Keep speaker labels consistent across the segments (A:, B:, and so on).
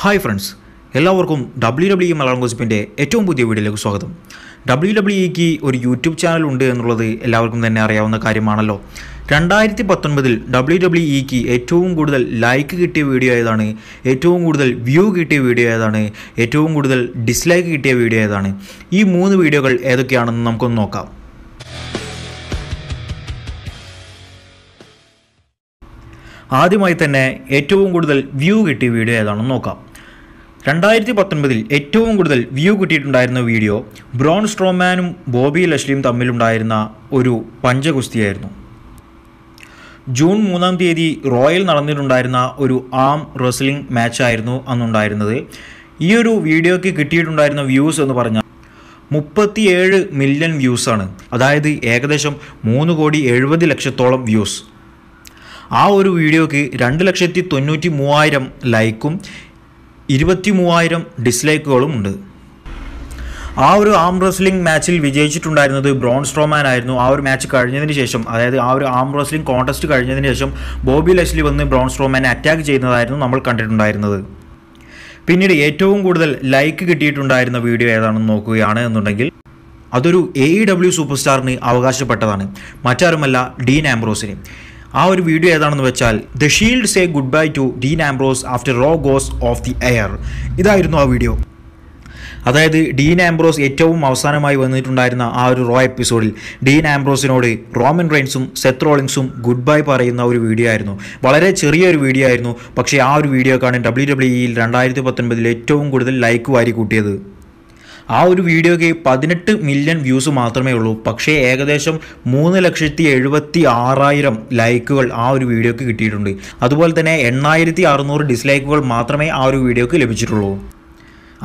A: hi friends എല്ലാവർക്കും W W e Malayalam കോസിപ്പിൻ്റെ ഏറ്റവും പുതിയ വീഡിയോയിലേക്ക് സ്വാഗതം ഡബ്ല്യു ഡബ്ല്യുഇക്ക് e ഒരു യൂട്യൂബ് ചാനൽ ഉണ്ട് എന്നുള്ളത് എല്ലാവർക്കും തന്നെ അറിയാവുന്ന കാര്യമാണല്ലോ രണ്ടായിരത്തി പത്തൊൻപതിൽ ഡബ്ല്യു ഡബ്ല്യു ഇക്ക് e ഏറ്റവും കൂടുതൽ ലൈക്ക് കിട്ടിയ വീഡിയോ ആയതാണ് ഏറ്റവും കൂടുതൽ വ്യൂ കിട്ടിയ വീഡിയോ ആയതാണ് ഏറ്റവും കൂടുതൽ ഡിസ്ലൈക്ക് കിട്ടിയ വീഡിയോ ആയതാണ് ഈ മൂന്ന് വീഡിയോകൾ ഏതൊക്കെയാണെന്ന് നമുക്കൊന്ന് നോക്കാം ആദ്യമായി തന്നെ ഏറ്റവും കൂടുതൽ വ്യൂ കിട്ടിയ വീഡിയോ ഏതാണെന്ന് നോക്കാം രണ്ടായിരത്തി പത്തൊൻപതിൽ ഏറ്റവും കൂടുതൽ വ്യൂ കിട്ടിയിട്ടുണ്ടായിരുന്ന വീഡിയോ ബ്രോൺ സ്ട്രോമാനും ബോബി ലഷ്ലിയും തമ്മിലുണ്ടായിരുന്ന ഒരു പഞ്ചഗുസ്തിയായിരുന്നു ജൂൺ മൂന്നാം തീയതി റോയൽ നടന്നിട്ടുണ്ടായിരുന്ന ഒരു ആം റെസ്ലിംഗ് മാച്ചായിരുന്നു അന്നുണ്ടായിരുന്നത് ഈ ഒരു വീഡിയോയ്ക്ക് കിട്ടിയിട്ടുണ്ടായിരുന്ന വ്യൂസ് എന്ന് പറഞ്ഞാൽ മുപ്പത്തിയേഴ് മില്യൺ വ്യൂസാണ് അതായത് ഏകദേശം മൂന്ന് കോടി എഴുപത് ലക്ഷത്തോളം വ്യൂസ് ആ ഒരു വീഡിയോയ്ക്ക് രണ്ട് ലക്ഷത്തി തൊണ്ണൂറ്റി മൂവായിരം ലൈക്കും ഇരുപത്തി മൂവായിരം ഡിസ്ലൈക്കുകളും ഉണ്ട് ആ ഒരു ആം റെസ്ലിംഗ് മാച്ചിൽ വിജയിച്ചിട്ടുണ്ടായിരുന്നത് ബ്രോൺ സ്ട്രോമാൻ ആയിരുന്നു ആ ഒരു മാച്ച് കഴിഞ്ഞതിന് ശേഷം അതായത് ആ ഒരു ആം റെസ്ലിംഗ് കോൺടെസ്റ്റ് കഴിഞ്ഞതിന് ശേഷം ബോബി ലെസ്ലി വന്ന് ബ്രോൺ സ്ട്രോമാനെ അറ്റാക്ക് ചെയ്യുന്നതായിരുന്നു നമ്മൾ കണ്ടിട്ടുണ്ടായിരുന്നത് പിന്നീട് ഏറ്റവും കൂടുതൽ ലൈക്ക് കിട്ടിയിട്ടുണ്ടായിരുന്ന വീഡിയോ ഏതാണെന്ന് നോക്കുകയാണ് എന്നുണ്ടെങ്കിൽ അതൊരു എ ഇ ഡബ്ല്യു സൂപ്പർ സ്റ്റാറിന് അവകാശപ്പെട്ടതാണ് മറ്റാരുമല്ല ഡീൻ ആംബ്രോസിനെ ആ ഒരു വീഡിയോ ഏതാണെന്ന് വെച്ചാൽ the shield say goodbye to Dean Ambrose after Raw goes off the air ഇതായിരുന്നു ആ വീഡിയോ അതായത് ഡീൻ ആംബ്രോസ് ഏറ്റവും അവസാനമായി വന്നിട്ടുണ്ടായിരുന്ന ആ ഒരു റോ എപ്പിസോഡിൽ ഡീൻ ആംബ്രോസിനോട് റോമൻ റെയിൻസും സെത്രോളിങ്സും ഗുഡ് ബൈ പറയുന്ന ഒരു വീഡിയോ ആയിരുന്നു വളരെ ചെറിയൊരു വീഡിയോ ആയിരുന്നു പക്ഷേ ആ ഒരു വീഡിയോ കാണാൻ ഡബ്ല്യു ഡബ്ല്യു ഇയിൽ രണ്ടായിരത്തി പത്തൊൻപതിൽ ഏറ്റവും കൂടുതൽ ലൈക്ക് വാരി കൂട്ടിയത് ആ ഒരു വീഡിയോയ്ക്ക് പതിനെട്ട് മില്യൺ വ്യൂസ് മാത്രമേ ഉള്ളൂ പക്ഷേ ഏകദേശം മൂന്ന് ലക്ഷത്തി എഴുപത്തി ആറായിരം ലൈക്കുകൾ ആ ഒരു വീഡിയോയ്ക്ക് കിട്ടിയിട്ടുണ്ട് അതുപോലെ തന്നെ എണ്ണായിരത്തി അറുന്നൂറ് ഡിസ്ലൈക്കുകൾ മാത്രമേ ആ ഒരു വീഡിയോയ്ക്ക് ലഭിച്ചിട്ടുള്ളൂ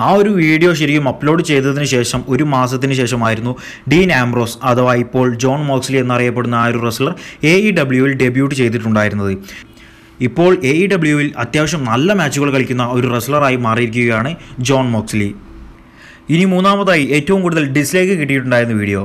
A: ആ ഒരു വീഡിയോ ശരിക്കും അപ്ലോഡ് ചെയ്തതിന് ശേഷം ഒരു മാസത്തിന് ശേഷമായിരുന്നു ഡീൻ ആംബ്രോസ് അഥവാ ഇപ്പോൾ ജോൺ മോക്സ്ലി എന്നറിയപ്പെടുന്ന ആ ഒരു റെസ്ലർ എ ഇ ഡബ്ല്യുവിൽ ഡെബ്യൂട്ട് ചെയ്തിട്ടുണ്ടായിരുന്നത് ഇപ്പോൾ എ ഇ ഡബ്ല്യുവിൽ അത്യാവശ്യം നല്ല മാച്ചുകൾ കളിക്കുന്ന ഒരു റെസ്ലറായി മാറിയിരിക്കുകയാണ് ജോൺ മോക്സ്ലി ഇനി മൂന്നാമതായി ഏറ്റവും കൂടുതൽ ഡിസ്ലൈക്ക് കിട്ടിയിട്ടുണ്ടായിരുന്ന വീഡിയോ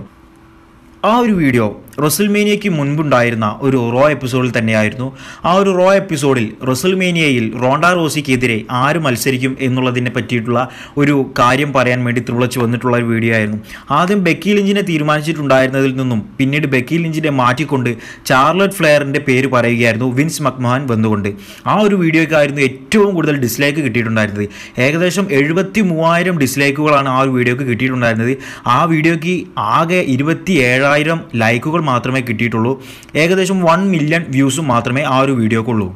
A: ആ ഒരു വീഡിയോ റൊസൽമേനിയയ്ക്ക് മുൻപുണ്ടായിരുന്ന ഒരു റോ എപ്പിസോഡിൽ തന്നെയായിരുന്നു ആ ഒരു റോ എപ്പിസോഡിൽ റൊസൽമേനിയയിൽ റോണ്ടാ റോസിക്കെതിരെ ആര് മത്സരിക്കും എന്നുള്ളതിനെ പറ്റിയിട്ടുള്ള ഒരു കാര്യം പറയാൻ വേണ്ടി തുളച്ചു വന്നിട്ടുള്ള ഒരു വീഡിയോ ആയിരുന്നു ആദ്യം ബക്കി ലിഞ്ചിനെ തീരുമാനിച്ചിട്ടുണ്ടായിരുന്നതിൽ നിന്നും പിന്നീട് ബക്കി ലിഞ്ചിനെ മാറ്റിക്കൊണ്ട് ചാർലറ്റ് ഫ്ലെയറിൻ്റെ പേര് പറയുകയായിരുന്നു വിൻസ് മക്മോഹൻ വന്നുകൊണ്ട് ആ ഒരു വീഡിയോയ്ക്കായിരുന്നു ഏറ്റവും കൂടുതൽ ഡിസ്ലൈക്ക് കിട്ടിയിട്ടുണ്ടായിരുന്നത് ഏകദേശം എഴുപത്തി മൂവായിരം ഡിസ്ലൈക്കുകളാണ് ആ ഒരു വീഡിയോക്ക് കിട്ടിയിട്ടുണ്ടായിരുന്നത് ആ വീഡിയോയ്ക്ക് ആകെ ഇരുപത്തി ഏഴായിരം ലൈക്കുകൾ മാത്രമേ കിട്ടിയിട്ടുള്ളൂ ഏകദേശം വൺ മില്യൺ വ്യൂസ് മാത്രമേ ആ ഒരു വീഡിയോക്കുള്ളൂ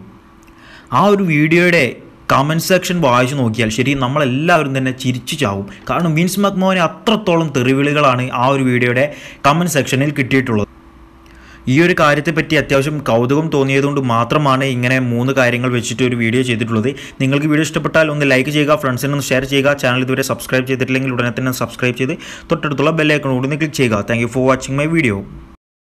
A: ആ ഒരു വീഡിയോയുടെ കമൻറ്റ് സെക്ഷൻ വായിച്ചു നോക്കിയാൽ ശരി നമ്മളെല്ലാവരും തന്നെ ചിരിച്ചു ചാവും കാരണം വിൻസ് മക്മോഹനെ അത്രത്തോളം തെറിവിളികളാണ് ആ ഒരു വീഡിയോയുടെ കമൻറ്റ് സെക്ഷനിൽ കിട്ടിയിട്ടുള്ളത് ഈ ഒരു കാര്യത്തെപ്പറ്റി അത്യാവശ്യം കൗതുകം തോന്നിയതുകൊണ്ട് മാത്രമാണ് ഇങ്ങനെ മൂന്ന് കാര്യങ്ങൾ വെച്ചിട്ട് ഒരു വീഡിയോ ചെയ്തിട്ടുള്ളത് നിങ്ങൾക്ക് വീഡിയോ ഇഷ്ടപ്പെട്ടാൽ ഒന്ന് ലൈക്ക് ചെയ്യുക ഒന്ന് ഷെയർ ചെയ്യുക ചാനൽ ഇതുവരെ സബ്സ്ക്രൈബ് ചെയ്തിട്ടില്ലെങ്കിൽ ഉടനെ തന്നെ സബ്സ്ക്രൈബ് ചെയ്ത് തൊട്ടടുത്തുള്ള ബെല്ലൈക്കൺ കൂടി ഒന്ന് ക്ലിക്ക് ചെയ്യുക thank for watching my video